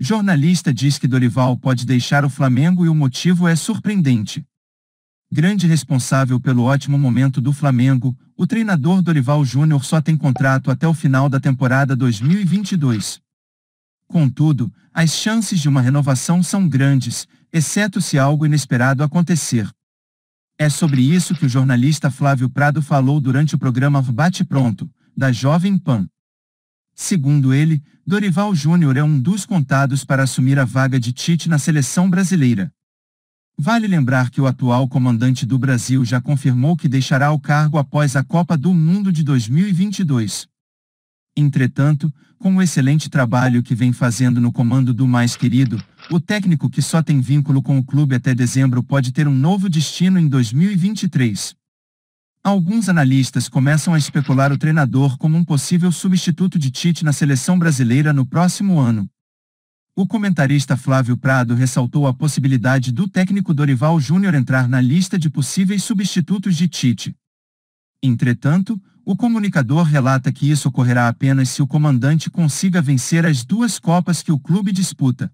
Jornalista diz que Dorival pode deixar o Flamengo e o motivo é surpreendente. Grande responsável pelo ótimo momento do Flamengo, o treinador Dorival Júnior só tem contrato até o final da temporada 2022. Contudo, as chances de uma renovação são grandes, exceto se algo inesperado acontecer. É sobre isso que o jornalista Flávio Prado falou durante o programa Bate Pronto, da Jovem Pan. Segundo ele, Dorival Júnior é um dos contados para assumir a vaga de Tite na seleção brasileira. Vale lembrar que o atual comandante do Brasil já confirmou que deixará o cargo após a Copa do Mundo de 2022. Entretanto, com o excelente trabalho que vem fazendo no comando do mais querido, o técnico que só tem vínculo com o clube até dezembro pode ter um novo destino em 2023. Alguns analistas começam a especular o treinador como um possível substituto de Tite na seleção brasileira no próximo ano. O comentarista Flávio Prado ressaltou a possibilidade do técnico Dorival Júnior entrar na lista de possíveis substitutos de Tite. Entretanto, o comunicador relata que isso ocorrerá apenas se o comandante consiga vencer as duas Copas que o clube disputa.